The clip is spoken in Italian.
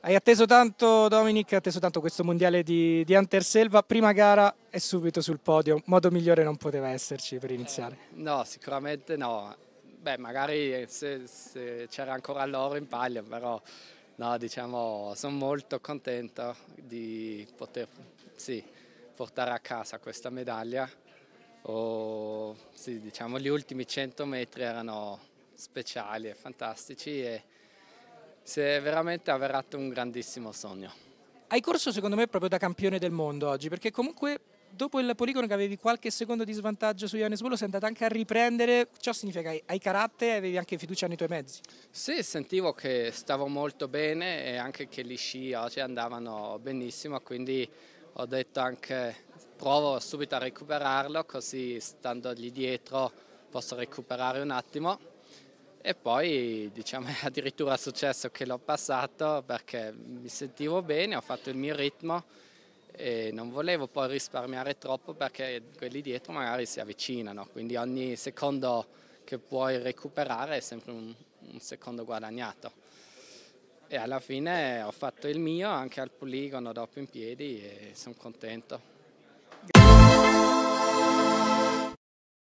Hai atteso tanto Dominic, hai atteso tanto questo mondiale di, di Selva, prima gara e subito sul podio, modo migliore non poteva esserci per iniziare. Eh, no, sicuramente no, beh magari se, se c'era ancora l'oro in palio, però no, diciamo sono molto contento di poter sì, portare a casa questa medaglia. O, sì, diciamo, gli ultimi 100 metri erano speciali e fantastici e, se è veramente avverato un grandissimo sogno. Hai corso secondo me proprio da campione del mondo oggi, perché comunque dopo il poligono che avevi qualche secondo di svantaggio su Ioannis Bullo sei andato anche a riprendere, ciò significa che hai carattere e avevi anche fiducia nei tuoi mezzi? Sì, sentivo che stavo molto bene e anche che gli sci oggi andavano benissimo, quindi ho detto anche provo subito a recuperarlo così stando lì dietro posso recuperare un attimo e poi diciamo è addirittura successo che l'ho passato perché mi sentivo bene, ho fatto il mio ritmo e non volevo poi risparmiare troppo perché quelli dietro magari si avvicinano, quindi ogni secondo che puoi recuperare è sempre un, un secondo guadagnato. E alla fine ho fatto il mio anche al poligono dopo in piedi e sono contento.